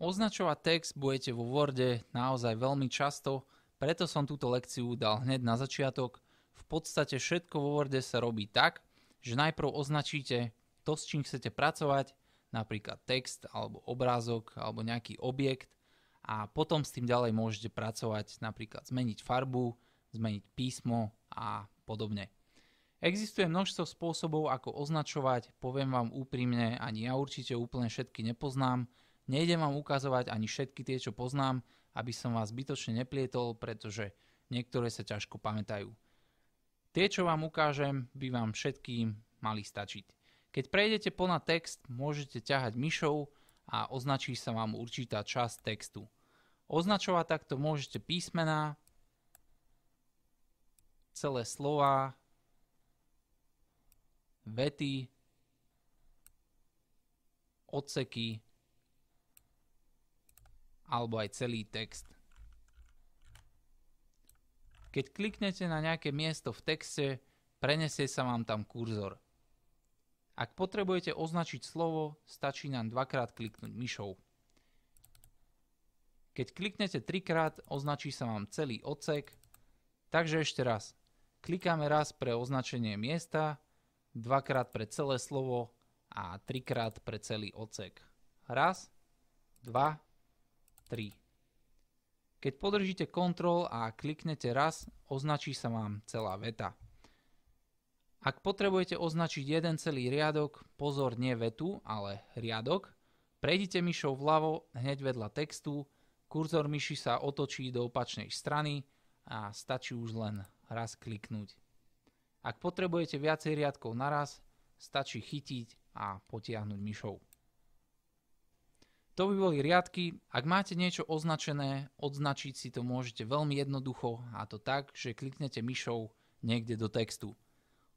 Označovať text budete vo Worde naozaj veľmi často, preto som túto lekciu dal hneď na začiatok. V podstate všetko vo Worde sa robí tak, že najprv označíte to, s čím chcete pracovať, napríklad text alebo obrázok alebo nejaký objekt a potom s tým ďalej môžete pracovať, napríklad zmeniť farbu, zmeniť písmo a podobne. Existuje množstvo spôsobov, ako označovať, poviem vám úprimne, ani ja určite úplne všetky nepoznám, Nejdem vám ukazovať ani všetky tie, čo poznám, aby som vás zbytočne neplietol, pretože niektoré sa ťažko pamätajú. Tie, čo vám ukážem, by vám všetkým mali stačiť. Keď prejdete ponad text, môžete ťahať myšou a označí sa vám určitá časť textu. Označovať takto môžete písmená, celé slova, vety, odseky alebo aj celý text. Keď kliknete na nejaké miesto v texte, prenesie sa vám tam kurzor. Ak potrebujete označiť slovo, stačí nám dvakrát kliknúť myšou. Keď kliknete trikrát, označí sa vám celý odsek. Takže ešte raz. Klikáme raz pre označenie miesta, dvakrát pre celé slovo a trikrát pre celý odsek. Raz, dva, 3. Keď podržíte Ctrl a kliknete raz, označí sa vám celá veta. Ak potrebujete označiť jeden celý riadok, pozor nie vetu, ale riadok, prejdite myšou vľavo hneď vedľa textu, kurzor myši sa otočí do opačnej strany a stačí už len raz kliknúť. Ak potrebujete viacej riadkov naraz, stačí chytiť a potiahnuť myšou. To by boli riadky. Ak máte niečo označené, odznačiť si to môžete veľmi jednoducho a to tak, že kliknete myšou niekde do textu.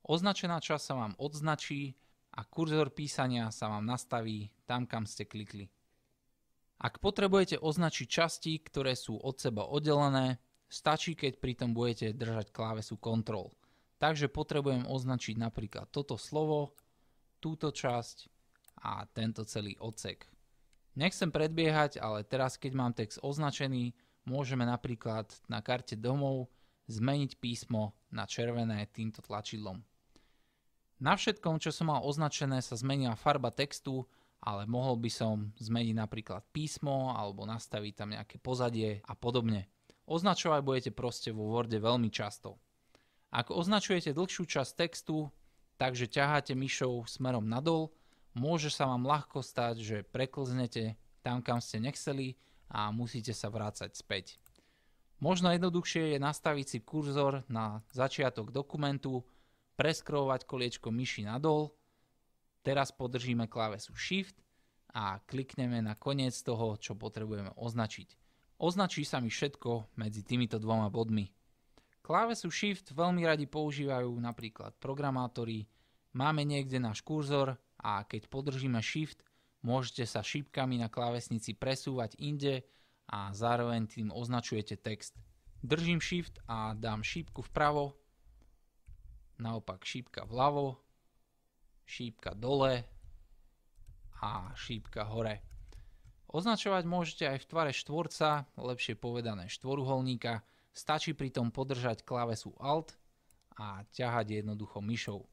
Označená časť sa vám odznačí a kurzor písania sa vám nastaví tam, kam ste klikli. Ak potrebujete označiť časti, ktoré sú od seba oddelené, stačí, keď pritom budete držať klávesu Ctrl. Takže potrebujem označiť napríklad toto slovo, túto časť a tento celý odsek. Nechcem predbiehať, ale teraz keď mám text označený, môžeme napríklad na karte domov zmeniť písmo na červené týmto tlačidlom. Na všetkom, čo som mal označené, sa zmenila farba textu, ale mohol by som zmeniť napríklad písmo alebo nastaviť tam nejaké pozadie a podobne. Označovať budete proste vo Worde veľmi často. Ak označujete dlhšiu časť textu, takže ťaháte myšou smerom nadol, môže sa vám ľahko stať, že preklznete tam, kam ste nechceli a musíte sa vrácať späť. Možno jednoduchšie je nastaviť si kurzor na začiatok dokumentu, preskrovať koliečko myši nadol, teraz podržíme klávesu Shift a klikneme na koniec toho, čo potrebujeme označiť. Označí sa mi všetko medzi týmito dvoma bodmi. Klávesu Shift veľmi radi používajú napríklad programátori, máme niekde náš kurzor, a keď podržíme Shift, môžete sa šípkami na klávesnici presúvať inde a zároveň tým označujete text. Držím Shift a dám šípku vpravo, naopak šípka vľavo, šípka dole a šípka hore. Označovať môžete aj v tvare štvorca, lepšie povedané štvoruholníka, stačí pritom podržať klávesu Alt a ťahať jednoducho myšou.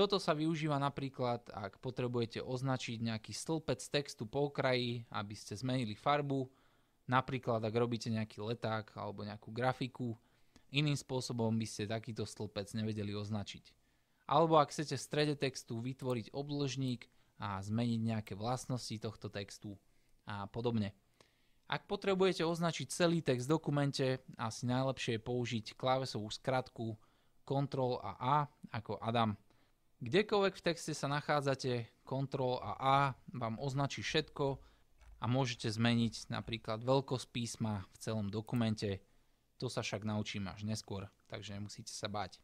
Toto sa využíva napríklad, ak potrebujete označiť nejaký stĺpec textu po okraji, aby ste zmenili farbu, napríklad ak robíte nejaký leták alebo nejakú grafiku, iným spôsobom by ste takýto stĺpec nevedeli označiť. Alebo ak chcete v strede textu vytvoriť obložník a zmeniť nejaké vlastnosti tohto textu a podobne. Ak potrebujete označiť celý text v dokumente, asi najlepšie je použiť klávesovú skratku Ctrl a A ako Adam. Kdekoľvek v texte sa nachádzate, Ctrl a A vám označí všetko a môžete zmeniť napríklad veľkosť písma v celom dokumente. To sa však naučím až neskôr, takže nemusíte sa báť.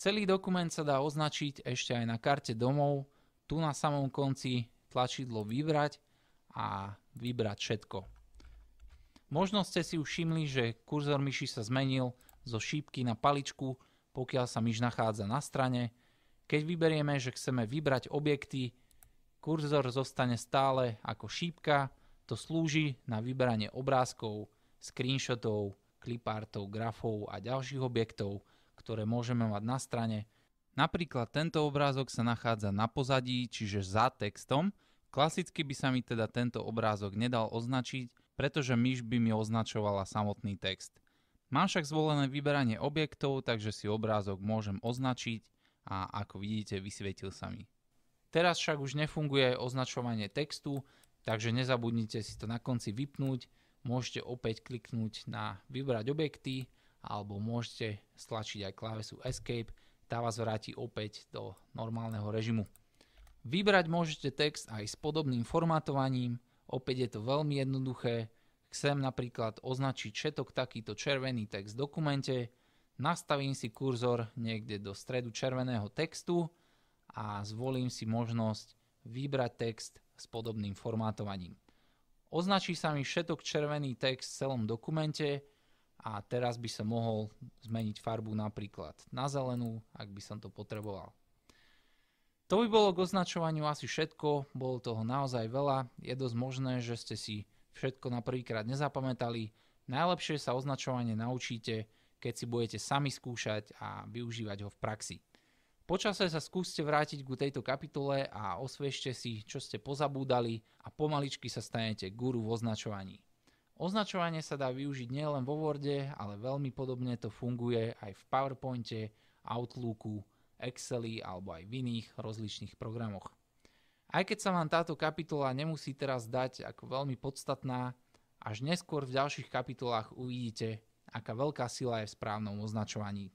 Celý dokument sa dá označiť ešte aj na karte domov. Tu na samom konci tlačidlo vybrať a vybrať všetko. Možno ste si už všimli, že kurzor myši sa zmenil zo šípky na paličku, pokiaľ sa myš nachádza na strane, keď vyberieme, že chceme vybrať objekty, kurzor zostane stále ako šípka, to slúži na vyberanie obrázkov, screenshotov, klipartov, grafov a ďalších objektov, ktoré môžeme mať na strane. Napríklad tento obrázok sa nachádza na pozadí, čiže za textom. Klasicky by sa mi teda tento obrázok nedal označiť, pretože myš by mi označovala samotný text. Mám však zvolené vyberanie objektov, takže si obrázok môžem označiť a ako vidíte, vysvietil sa mi. Teraz však už nefunguje označovanie textu, takže nezabudnite si to na konci vypnúť, môžete opäť kliknúť na vybrať objekty alebo môžete stlačiť aj klávesu Escape, tá vás vráti opäť do normálneho režimu. Vybrať môžete text aj s podobným formatovaním, opäť je to veľmi jednoduché, chcem napríklad označiť všetok takýto červený text v dokumente, Nastavím si kurzor niekde do stredu červeného textu a zvolím si možnosť vybrať text s podobným formátovaním. Označí sa mi všetok červený text v celom dokumente a teraz by som mohol zmeniť farbu napríklad na zelenú, ak by som to potreboval. To by bolo k označovaniu asi všetko, bolo toho naozaj veľa, je dosť možné, že ste si všetko na prvýkrát nezapamätali, najlepšie sa označovanie naučíte keď si budete sami skúšať a využívať ho v praxi. Počase sa skúste vrátiť ku tejto kapitole a osviešte si, čo ste pozabúdali a pomaličky sa stanete guru v označovaní. Označovanie sa dá využiť nielen vo Worde, ale veľmi podobne to funguje aj v PowerPointe, Outlooku, Exceli alebo aj v iných rozličných programoch. Aj keď sa vám táto kapitola nemusí teraz dať ako veľmi podstatná, až neskôr v ďalších kapitolách uvidíte, aká veľká sila je v správnom označovaní